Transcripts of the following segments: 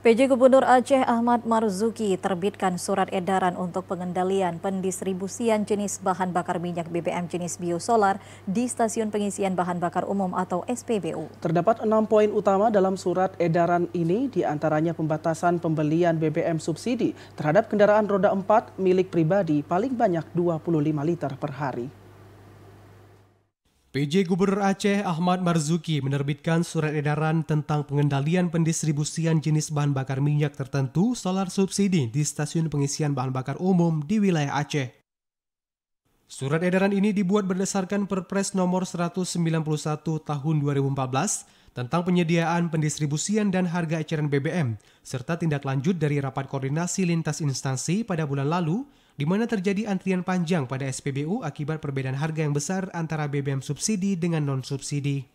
PJ Gubernur Aceh Ahmad Marzuki terbitkan surat edaran untuk pengendalian pendistribusian jenis bahan bakar minyak BBM jenis biosolar di Stasiun Pengisian Bahan Bakar Umum atau SPBU. Terdapat enam poin utama dalam surat edaran ini, diantaranya pembatasan pembelian BBM subsidi terhadap kendaraan roda 4 milik pribadi paling banyak 25 liter per hari. PJ Gubernur Aceh Ahmad Marzuki menerbitkan surat edaran tentang pengendalian pendistribusian jenis bahan bakar minyak tertentu solar subsidi di stasiun pengisian bahan bakar umum di wilayah Aceh. Surat edaran ini dibuat berdasarkan Perpres nomor 191 tahun 2014 tentang penyediaan pendistribusian dan harga eceran BBM serta tindak lanjut dari rapat koordinasi lintas instansi pada bulan lalu di mana terjadi antrian panjang pada SPBU akibat perbedaan harga yang besar antara BBM subsidi dengan non-subsidi.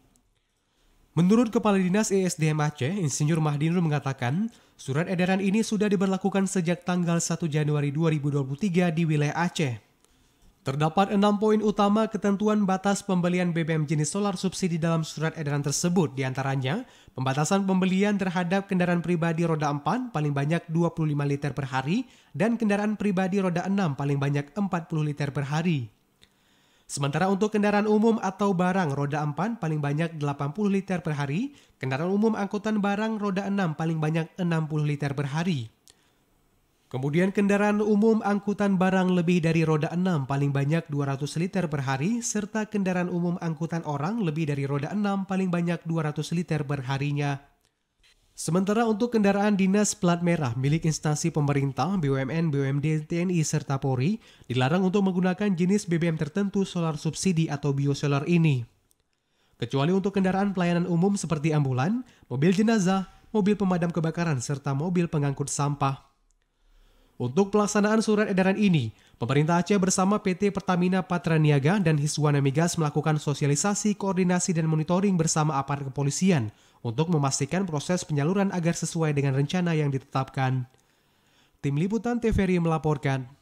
Menurut Kepala Dinas ESDM Aceh, Insinyur Mahdinur mengatakan, surat edaran ini sudah diberlakukan sejak tanggal 1 Januari 2023 di wilayah Aceh. Terdapat enam poin utama ketentuan batas pembelian BBM jenis solar subsidi dalam surat edaran tersebut, diantaranya pembatasan pembelian terhadap kendaraan pribadi roda 4 paling banyak 25 liter per hari dan kendaraan pribadi roda 6 paling banyak 40 liter per hari. Sementara untuk kendaraan umum atau barang roda 4 paling banyak 80 liter per hari, kendaraan umum angkutan barang roda 6 paling banyak 60 liter per hari. Kemudian kendaraan umum angkutan barang lebih dari roda 6 paling banyak 200 liter per hari serta kendaraan umum angkutan orang lebih dari roda 6 paling banyak 200 liter per harinya. Sementara untuk kendaraan dinas plat merah milik instansi pemerintah, BUMN, BUMD, TNI, serta Polri, dilarang untuk menggunakan jenis BBM tertentu solar subsidi atau biosolar ini. Kecuali untuk kendaraan pelayanan umum seperti ambulan, mobil jenazah, mobil pemadam kebakaran, serta mobil pengangkut sampah. Untuk pelaksanaan surat edaran ini, pemerintah Aceh bersama PT Pertamina Patra Niaga dan Hiswana Migas melakukan sosialisasi, koordinasi, dan monitoring bersama aparat kepolisian untuk memastikan proses penyaluran agar sesuai dengan rencana yang ditetapkan. Tim Liputan TVRI melaporkan.